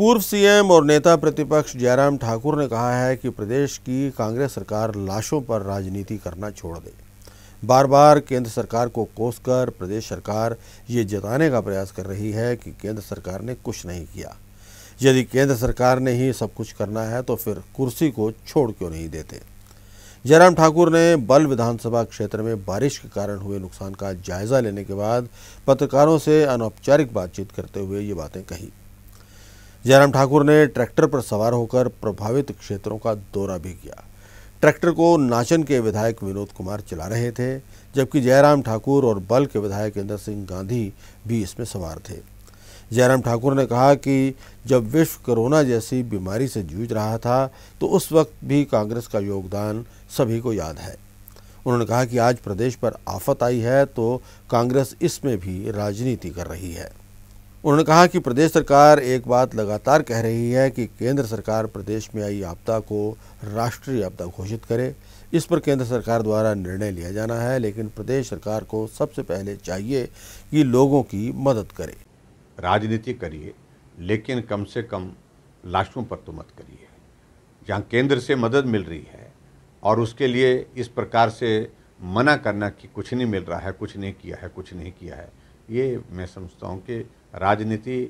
पूर्व सीएम और नेता प्रतिपक्ष जयराम ठाकुर ने कहा है कि प्रदेश की कांग्रेस सरकार लाशों पर राजनीति करना छोड़ दे बार बार केंद्र सरकार को कोसकर प्रदेश सरकार ये जताने का प्रयास कर रही है कि केंद्र सरकार ने कुछ नहीं किया यदि केंद्र सरकार ने ही सब कुछ करना है तो फिर कुर्सी को छोड़ क्यों नहीं देते जयराम ठाकुर ने बल विधानसभा क्षेत्र में बारिश के कारण हुए नुकसान का जायजा लेने के बाद पत्रकारों से अनौपचारिक बातचीत करते हुए ये बातें कही जयराम ठाकुर ने ट्रैक्टर पर सवार होकर प्रभावित क्षेत्रों का दौरा भी किया ट्रैक्टर को नाचन के विधायक विनोद कुमार चला रहे थे जबकि जयराम ठाकुर और बल के विधायक इंदर सिंह गांधी भी इसमें सवार थे जयराम ठाकुर ने कहा कि जब विश्व कोरोना जैसी बीमारी से जूझ रहा था तो उस वक्त भी कांग्रेस का योगदान सभी को याद है उन्होंने कहा कि आज प्रदेश पर आफत आई है तो कांग्रेस इसमें भी राजनीति कर रही है उन्होंने कहा कि प्रदेश सरकार एक बात लगातार कह रही है कि केंद्र सरकार प्रदेश में आई आपदा को राष्ट्रीय आपदा घोषित करे इस पर केंद्र सरकार द्वारा निर्णय लिया जाना है लेकिन प्रदेश सरकार को सबसे पहले चाहिए कि लोगों की मदद करे राजनीति करिए लेकिन कम से कम लाशों पर तो मत करिए जहाँ केंद्र से मदद मिल रही है और उसके लिए इस प्रकार से मना करना कि कुछ नहीं मिल रहा है कुछ नहीं किया है कुछ नहीं किया है ये मैं समझता हूँ कि राजनीति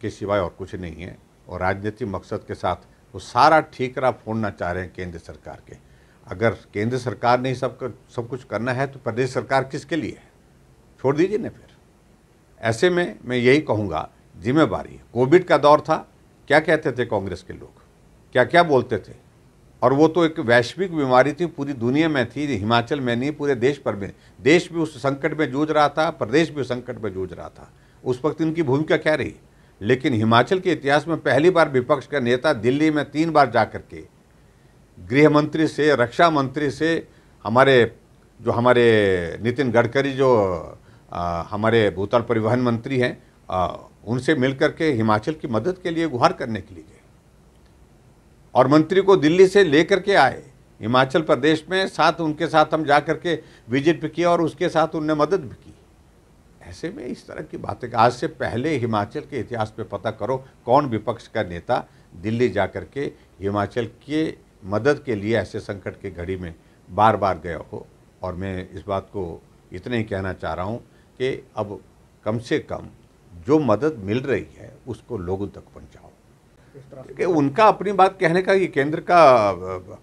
के सिवाय और कुछ नहीं है और राजनीति मकसद के साथ वो सारा ठीकरा फोड़ना चाह रहे हैं केंद्र सरकार के अगर केंद्र सरकार ने सब कर, सब कुछ करना है तो प्रदेश सरकार किसके लिए है छोड़ दीजिए ना फिर ऐसे में मैं यही कहूँगा जिम्मेवारी कोविड का दौर था क्या कहते थे कांग्रेस के लोग क्या क्या बोलते थे और वो तो एक वैश्विक बीमारी थी पूरी दुनिया में थी हिमाचल में नहीं पूरे देश पर में देश भी उस संकट में जूझ रहा था प्रदेश भी उस संकट में जूझ रहा था उस वक्त इनकी भूमिका क्या रही लेकिन हिमाचल के इतिहास में पहली बार विपक्ष का नेता दिल्ली में तीन बार जा कर के गृह मंत्री से रक्षा मंत्री से हमारे जो हमारे नितिन गडकरी जो आ, हमारे भूतल परिवहन मंत्री हैं उनसे मिलकर के हिमाचल की मदद के लिए गुहार करने के लिए गए और मंत्री को दिल्ली से लेकर के आए हिमाचल प्रदेश में साथ उनके साथ हम जा करके विजिट भी किया और उसके साथ उनने मदद भी की ऐसे में इस तरह की बातें आज से पहले हिमाचल के इतिहास पे पता करो कौन विपक्ष का नेता दिल्ली जा कर के हिमाचल के मदद के लिए ऐसे संकट की घड़ी में बार बार गया हो और मैं इस बात को इतने ही कहना चाह रहा हूँ कि अब कम से कम जो मदद मिल रही है उसको लोगों तक पहुँचाओ कि उनका अपनी बात कहने का ये केंद्र का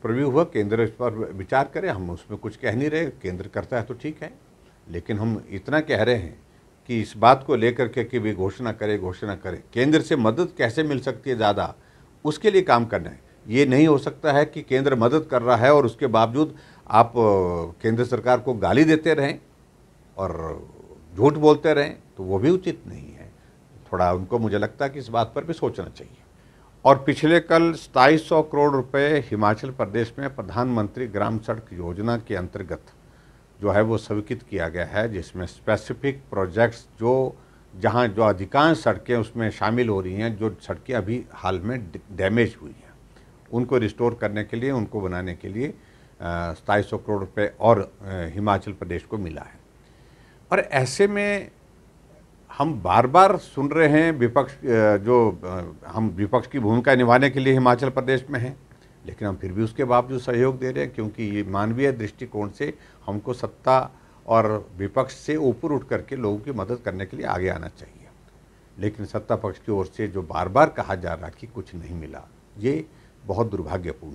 प्रव्यू हुआ केंद्र इस पर विचार करे हम उसमें कुछ कह नहीं रहे केंद्र करता है तो ठीक है लेकिन हम इतना कह रहे हैं कि इस बात को लेकर के कि वे घोषणा करे घोषणा करे केंद्र से मदद कैसे मिल सकती है ज़्यादा उसके लिए काम करना है ये नहीं हो सकता है कि केंद्र मदद कर रहा है और उसके बावजूद आप केंद्र सरकार को गाली देते रहें और झूठ बोलते रहें तो वो भी उचित नहीं है थोड़ा उनको मुझे लगता है कि इस बात पर भी सोचना चाहिए और पिछले कल सताईस सौ करोड़ रुपए हिमाचल प्रदेश में प्रधानमंत्री ग्राम सड़क योजना के अंतर्गत जो है वो स्वीकृत किया गया है जिसमें स्पेसिफिक प्रोजेक्ट्स जो जहाँ जो अधिकांश सड़कें उसमें शामिल हो रही हैं जो सड़कें अभी हाल में डैमेज हुई हैं उनको रिस्टोर करने के लिए उनको बनाने के लिए सताईस सौ करोड़ रुपये और हिमाचल प्रदेश को मिला है और ऐसे में हम बार बार सुन रहे हैं विपक्ष जो हम विपक्ष की भूमिका निभाने के लिए हिमाचल प्रदेश में हैं लेकिन हम फिर भी उसके बावजूद सहयोग दे रहे हैं क्योंकि ये मानवीय दृष्टिकोण से हमको सत्ता और विपक्ष से ऊपर उठ करके लोगों की मदद करने के लिए आगे आना चाहिए लेकिन सत्ता पक्ष की ओर से जो बार बार कहा जा रहा कि कुछ नहीं मिला ये बहुत दुर्भाग्यपूर्ण